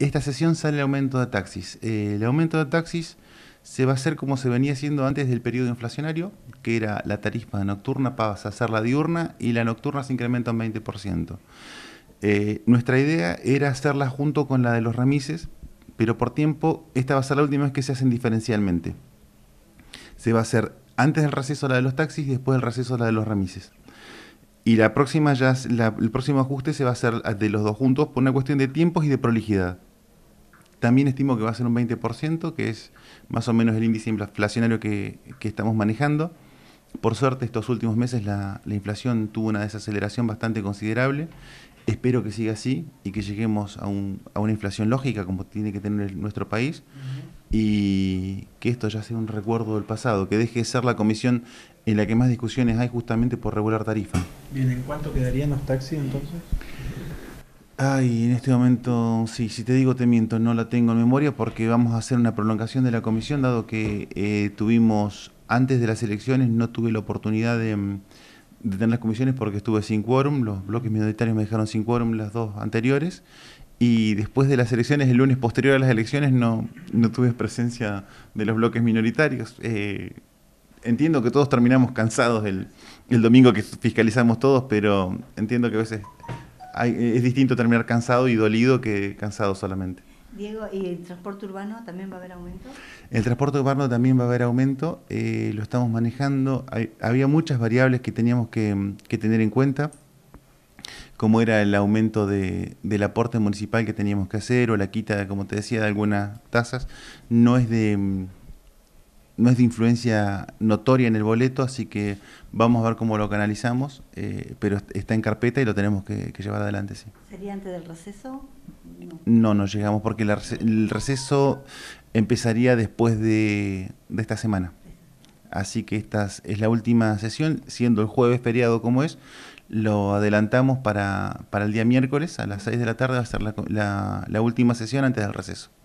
esta sesión sale el aumento de taxis. Eh, el aumento de taxis se va a hacer como se venía haciendo antes del periodo inflacionario, que era la tarifa nocturna para a la diurna y la nocturna se incrementa un 20%. Eh, nuestra idea era hacerla junto con la de los remises, pero por tiempo esta va a ser la última vez que se hacen diferencialmente. Se va a hacer antes del receso la de los taxis y después del receso la de los remises. Y la próxima ya, el próximo ajuste se va a hacer de los dos juntos por una cuestión de tiempos y de prolijidad. También estimo que va a ser un 20%, que es más o menos el índice inflacionario que, estamos manejando. Por suerte, estos últimos meses la, inflación tuvo una desaceleración bastante considerable. Espero que siga así y que lleguemos a, un, a una inflación lógica como tiene que tener nuestro país y que esto ya sea un recuerdo del pasado, que deje de ser la comisión en la que más discusiones hay justamente por regular tarifa. Bien, ¿en cuánto quedarían los taxis entonces? Ay, en este momento, sí, si te digo te miento, no la tengo en memoria porque vamos a hacer una prolongación de la comisión, dado que eh, tuvimos, antes de las elecciones, no tuve la oportunidad mm, de, tener las comisiones porque estuve sin quórum, los bloques minoritarios me dejaron sin quórum las dos anteriores, y después de las elecciones, el lunes posterior a las elecciones, no, no tuve presencia de los bloques minoritarios. Eh, entiendo que todos terminamos cansados el, el domingo que fiscalizamos todos, pero entiendo que a veces es distinto terminar cansado y dolido que cansado solamente. Diego, ¿y el transporte urbano también va a haber aumento? El transporte urbano también va a haber aumento, eh, lo estamos manejando. había muchas variables que teníamos que, tener en cuenta, como era el aumento del aporte municipal que teníamos que hacer o la quita, como te decía, de algunas tasas. No es de no es de influencia notoria en el boleto, así que vamos a ver cómo lo canalizamos, eh, pero está en carpeta y lo tenemos que, llevar adelante, sí. ¿Sería antes del receso? No, no, llegamos porque el receso empezaría después de, esta semana. Así que esta es la última sesión, siendo el jueves feriado como es, lo adelantamos para, el día miércoles a las 6 de la tarde, va a ser la última sesión antes del receso.